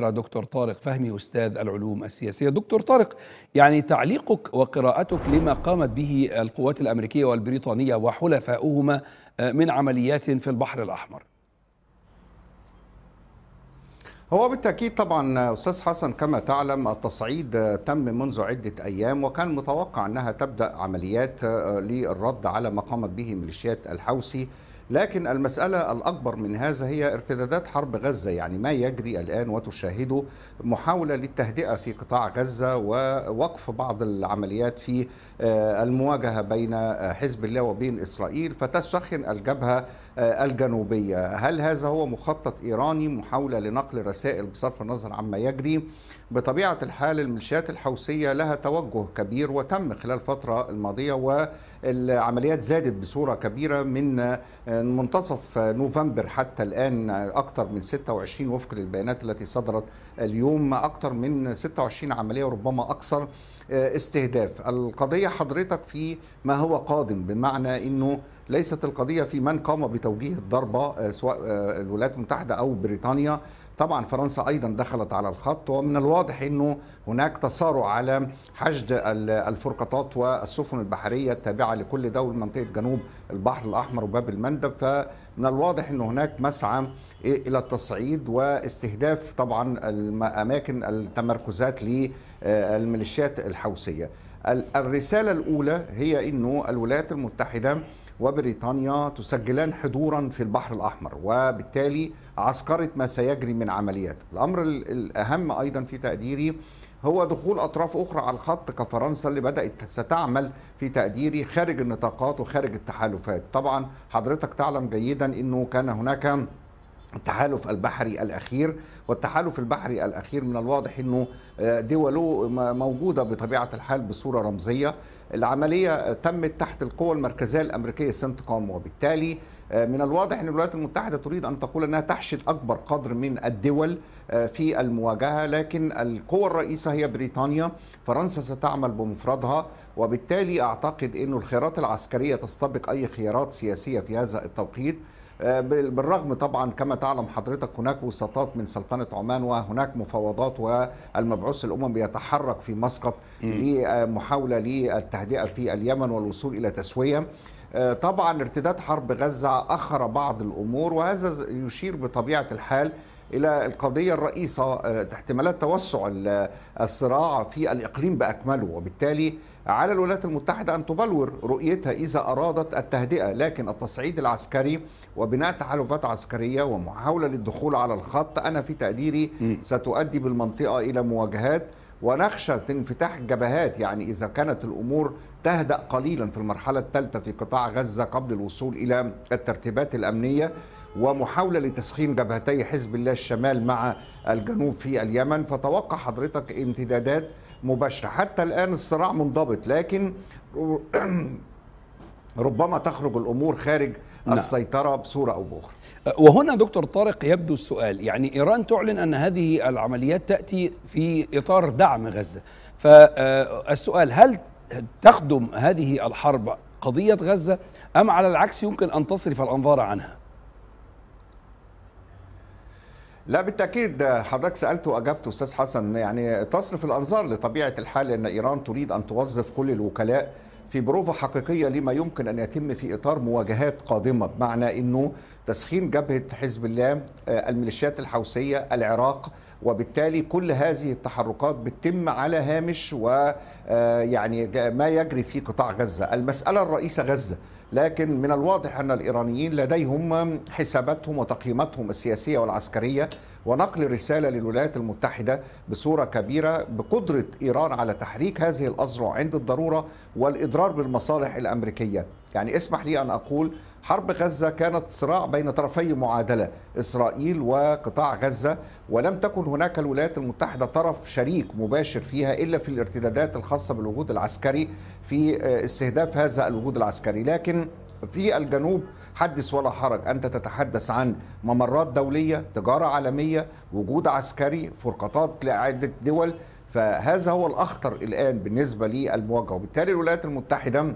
دكتور طارق فهمي أستاذ العلوم السياسية دكتور طارق يعني تعليقك وقراءتك لما قامت به القوات الأمريكية والبريطانية وحلفاؤهما آه، من عمليات في البحر الأحمر هو بالتأكيد طبعا أستاذ حسن كما تعلم التصعيد تم منذ عدة أيام وكان متوقع أنها تبدأ عمليات آه، للرد على ما قامت به ميليشيات الحوثي لكن المسألة الأكبر من هذا هي ارتدادات حرب غزة يعني ما يجري الآن وتشاهده محاولة للتهدئة في قطاع غزة ووقف بعض العمليات في آه، المواجهة بين آه، حزب الله وبين إسرائيل فتسخن الجبهة آه، الجنوبية هل هذا هو مخطط إيراني محاولة لنقل رسائل بصرف النظر عما يجري بطبيعة الحال الميليشيات الحوثية لها توجه كبير وتم خلال الفترة الماضية و العمليات زادت بصورة كبيرة من آه، منتصف نوفمبر حتى الآن أكثر من 26 وفق للبيانات التي صدرت اليوم أكثر من 26 عملية وربما أكثر آه، استهداف القضية حضرتك في ما هو قادم بمعنى أنه ليست القضية في من قام بتوجيه الضربة آه، سواء الولايات المتحدة أو بريطانيا طبعا فرنسا ايضا دخلت على الخط ومن الواضح انه هناك تسارع على حشد الفرقاطات والسفن البحريه التابعه لكل دول منطقه جنوب البحر الاحمر وباب المندب فمن الواضح انه هناك مسعى الى التصعيد واستهداف طبعا الاماكن التمركزات للميليشيات الحوثيه الرسالة الأولى هي أنه الولايات المتحدة وبريطانيا تسجلان حضورا في البحر الأحمر وبالتالي عسكرت ما سيجري من عمليات الأمر الأهم أيضا في تقديري هو دخول أطراف أخرى على الخط كفرنسا اللي بدأت ستعمل في تقديري خارج النطاقات وخارج التحالفات طبعا حضرتك تعلم جيدا أنه كان هناك التحالف البحري الاخير والتحالف البحري الاخير من الواضح انه آه، دوله موجوده بطبيعه الحال بصوره رمزيه العمليه تمت تحت القوى المركزيه الامريكيه سنت وبالتالي آه، من الواضح ان الولايات المتحده تريد ان تقول انها تحشد اكبر قدر من الدول آه، في المواجهه لكن القوى الرئيسه هي بريطانيا فرنسا ستعمل بمفردها وبالتالي اعتقد انه الخيارات العسكريه تستبق اي خيارات سياسيه في هذا التوقيت آه، بالرغم طبعا كما تعلم حضرتك هناك وساطات من سلطنه عمان وهناك مفاوضات والمبعوث الاممي يتحرك في مسقط لمحاوله للتهدئه في اليمن والوصول الى تسويه آه، طبعا ارتداد حرب غزه اخر بعض الامور وهذا يشير بطبيعه الحال الى القضيه الرئيسه احتمالات آه، توسع الصراع في الاقليم باكمله وبالتالي على الولايات المتحده ان تبلور رؤيتها اذا ارادت التهدئه لكن التصعيد العسكري وبناء تحالفات عسكريه ومحاوله للدخول على الخط انا في تقديري ستؤدي بالمنطقه الى مواجهات ونخشى انفتاح جبهات يعني إذا كانت الأمور تهدأ قليلا في المرحلة الثالثة في قطاع غزة قبل الوصول إلى الترتيبات الأمنية ومحاولة لتسخين جبهتي حزب الله الشمال مع الجنوب في اليمن فتوقع حضرتك امتدادات مباشرة حتى الآن الصراع منضبط لكن ربما تخرج الأمور خارج نعم. السيطرة بصورة أو بأخرى وهنا دكتور طارق يبدو السؤال يعني إيران تعلن أن هذه العمليات تأتي في إطار دعم غزة فالسؤال هل تخدم هذه الحرب قضية غزة أم على العكس يمكن أن تصرف الأنظار عنها لا بالتاكيد حضرتك سالت واجبت استاذ حسن يعني تصرف الانظار لطبيعه الحال ان ايران تريد ان توظف كل الوكلاء في بروفة حقيقية لما يمكن أن يتم في إطار مواجهات قادمة بمعنى أنه تسخين جبهة حزب الله آه، الميليشيات الحوثية العراق وبالتالي كل هذه التحركات بتتم على هامش ويعني آه، ما يجري في قطاع غزة المسألة الرئيسة غزة لكن من الواضح أن الإيرانيين لديهم حساباتهم وتقييماتهم السياسية والعسكرية ونقل رسالة للولايات المتحدة بصورة كبيرة بقدرة إيران على تحريك هذه الأذرع عند الضرورة والإضرار بالمصالح الأمريكية يعني اسمح لي أن أقول حرب غزة كانت صراع بين طرفي معادلة إسرائيل وقطاع غزة ولم تكن هناك الولايات المتحدة طرف شريك مباشر فيها إلا في الارتدادات الخاصة بالوجود العسكري في آه، استهداف هذا الوجود العسكري لكن في الجنوب حدث ولا حرج أنت تتحدث عن ممرات دولية تجارة عالمية وجود عسكري فرقاطات لعدة دول فهذا هو الأخطر الآن بالنسبة للمواجهة وبالتالي الولايات المتحدة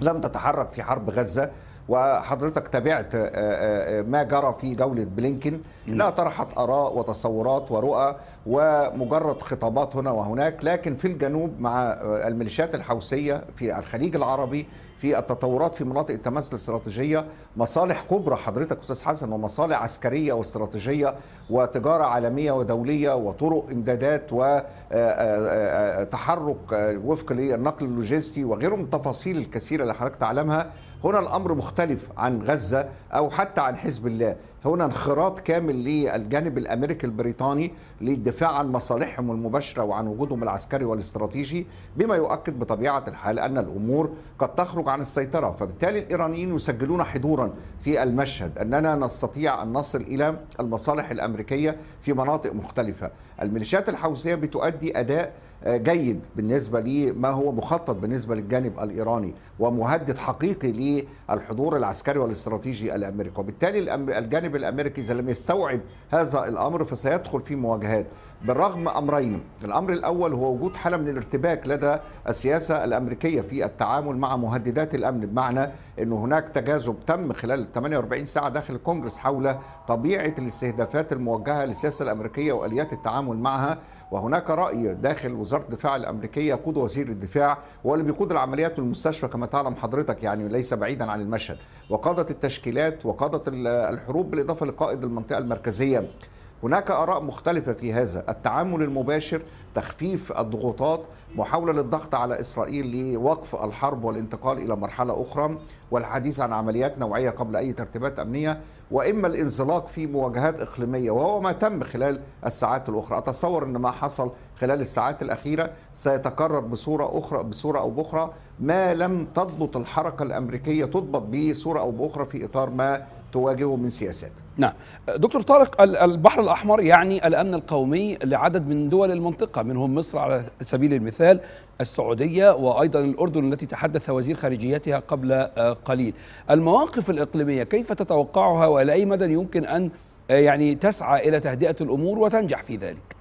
لم تتحرك في حرب غزة وحضرتك تابعت آه، آه، آه، ما جرى في جولة بلينكن لا طرحت آراء وتصورات ورؤى ومجرد خطابات هنا وهناك لكن في الجنوب مع الميليشيات الحوثية في الخليج العربي في التطورات في مناطق التماس الاستراتيجية مصالح كبرى حضرتك أستاذ حسن ومصالح عسكرية واستراتيجية وتجارة عالمية ودولية وطرق إمدادات وتحرك وفق للنقل اللوجستي وغيره من التفاصيل الكثيرة اللي حضرتك تعلمها هنا الأمر مختلف عن غزة أو حتى عن حزب الله هنا انخراط كامل للجانب الامريكي البريطاني للدفاع عن مصالحهم المباشره وعن وجودهم العسكري والاستراتيجي بما يؤكد بطبيعه الحال ان الامور قد تخرج عن السيطره فبالتالي الايرانيين يسجلون حضورا في المشهد اننا نستطيع ان نصل الى المصالح الامريكيه في مناطق مختلفه الميليشيات الحوثيه بتؤدي اداء آه، جيد بالنسبة لما هو مخطط بالنسبة للجانب الإيراني ومهدد حقيقي للحضور العسكري والاستراتيجي الأمريكي وبالتالي الجانب الأمريكي إذا لم يستوعب هذا الأمر فسيدخل في مواجهات بالرغم امرين الامر الاول هو وجود حاله من الارتباك لدى السياسه الامريكيه في التعامل مع مهددات الامن بمعنى ان هناك تجاذب تم خلال 48 ساعه داخل الكونجرس حول طبيعه الاستهدافات الموجهه للسياسه الامريكيه واليات التعامل معها وهناك راي داخل وزاره الدفاع الامريكيه يقود وزير الدفاع هو اللي بيقود العمليات في المستشفى كما تعلم حضرتك يعني ليس بعيدا عن المشهد وقاده التشكيلات وقاده الحروب بالاضافه لقائد المنطقه المركزيه هناك آراء مختلفة في هذا التعامل المباشر تخفيف الضغوطات محاولة للضغط على إسرائيل لوقف الحرب والانتقال إلى مرحلة أخرى والحديث عن عمليات نوعية قبل أي ترتيبات أمنية وإما الانزلاق في مواجهات إقليمية وهو ما تم خلال الساعات الأخرى أتصور أن ما حصل خلال الساعات الأخيرة سيتكرر بصورة أخرى بصورة أو بأخرى ما لم تضبط الحركة الأمريكية تضبط بصورة أو بأخرى في إطار ما تواجهه من سياسات نعم دكتور طارق البحر الأحمر يعني الأمن القومي لعدد من دول المنطقة منهم مصر على سبيل المثال السعودية وأيضا الأردن التي تحدث وزير خارجيتها قبل آه، قليل المواقف الإقليمية كيف تتوقعها وإلى أي مدى يمكن أن آه، يعني تسعى إلى تهدئة الأمور وتنجح في ذلك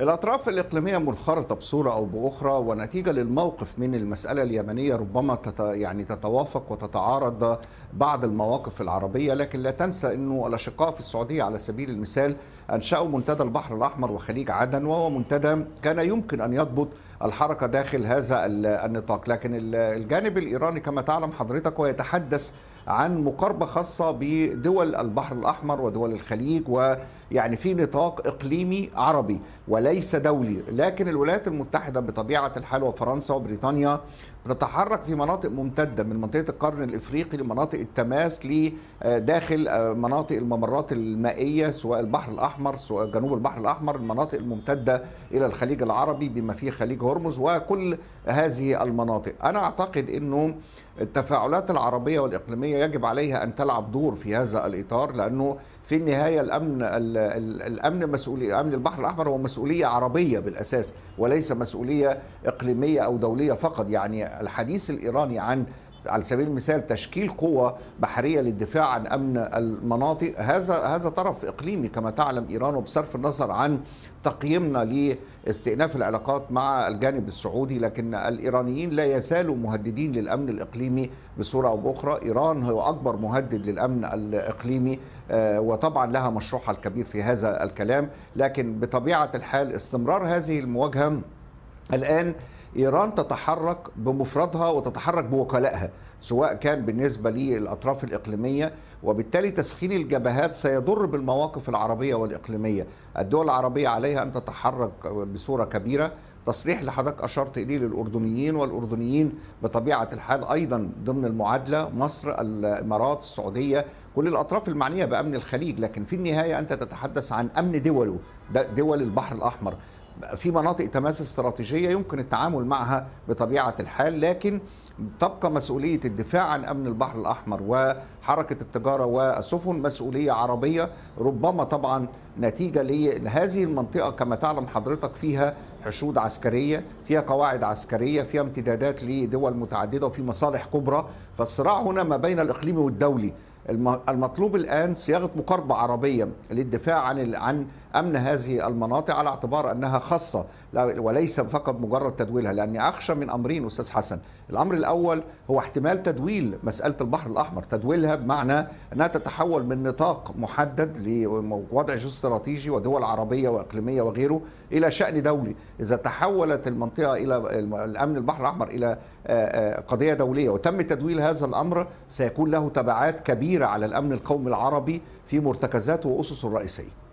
الأطراف الإقليمية منخرطة بصورة أو بأخرى ونتيجة للموقف من المسألة اليمنية ربما تت يعني تتوافق وتتعارض بعض المواقف العربية لكن لا تنسى أنه الأشقاء في السعودية على سبيل المثال أنشأوا منتدى البحر الأحمر وخليج عدن وهو منتدى كان يمكن أن يضبط الحركة داخل هذا النطاق لكن الجانب الإيراني كما تعلم حضرتك ويتحدث عن مقاربه خاصه بدول البحر الاحمر ودول الخليج ويعني في نطاق اقليمي عربي وليس دولي لكن الولايات المتحده بطبيعه الحال وفرنسا وبريطانيا تتحرك في مناطق ممتده من منطقه القرن الافريقي لمناطق التماس لداخل آه، آه، مناطق الممرات المائيه سواء البحر الاحمر سواء جنوب البحر الاحمر المناطق الممتده الى الخليج العربي بما فيه خليج هرمز وكل هذه المناطق انا اعتقد انه التفاعلات العربية والإقليمية يجب عليها أن تلعب دور في هذا الإطار لأنه في النهاية الأمن الأمن مسؤولية أمن البحر الأحمر هو مسؤولية عربية بالأساس وليس مسؤولية إقليمية أو دولية فقط يعني الحديث الايراني عن على سبيل المثال تشكيل قوة بحرية للدفاع عن أمن المناطق هذا هذا طرف إقليمي كما تعلم إيران وبصرف النظر عن تقييمنا لاستئناف العلاقات مع الجانب السعودي لكن الإيرانيين لا يزالوا مهددين للأمن الإقليمي بصورة أو بأخرى إيران هو أكبر مهدد للأمن الإقليمي آه، وطبعا لها مشروعها الكبير في هذا الكلام لكن بطبيعة الحال استمرار هذه المواجهة الآن ايران تتحرك بمفردها وتتحرك بوكلائها سواء كان بالنسبه للاطراف الاقليميه وبالتالي تسخين الجبهات سيضر بالمواقف العربيه والاقليميه الدول العربيه عليها ان تتحرك بصوره كبيره تصريح لحضرتك اشرت اليه للاردنيين والاردنيين بطبيعه الحال ايضا ضمن المعادله مصر الامارات السعوديه كل الاطراف المعنيه بامن الخليج لكن في النهايه انت تتحدث عن امن دوله دول البحر الاحمر في مناطق تماس استراتيجية يمكن التعامل معها بطبيعة الحال لكن تبقى مسؤولية الدفاع عن أمن البحر الأحمر وحركة التجارة والسفن مسؤولية عربية ربما طبعا نتيجة لهذه المنطقة كما تعلم حضرتك فيها حشود عسكرية فيها قواعد عسكرية فيها امتدادات لدول متعددة وفي مصالح كبرى فالصراع هنا ما بين الإقليمي والدولي المطلوب الان صياغه مقاربه عربيه للدفاع عن عن امن هذه المناطق على اعتبار انها خاصه وليس فقط مجرد تدويلها لاني اخشى من امرين استاذ حسن الامر الاول هو احتمال تدويل مساله البحر الاحمر تدويلها بمعنى انها تتحول من نطاق محدد لوضع جيو استراتيجي ودول عربيه واقليميه وغيره الى شان دولي اذا تحولت المنطقه الى الامن البحر الاحمر الى قضيه دوليه وتم تدويل هذا الامر سيكون له تبعات كبيره كبيرة على الأمن القومي العربي في مرتكزاته وأسسه الرئيسية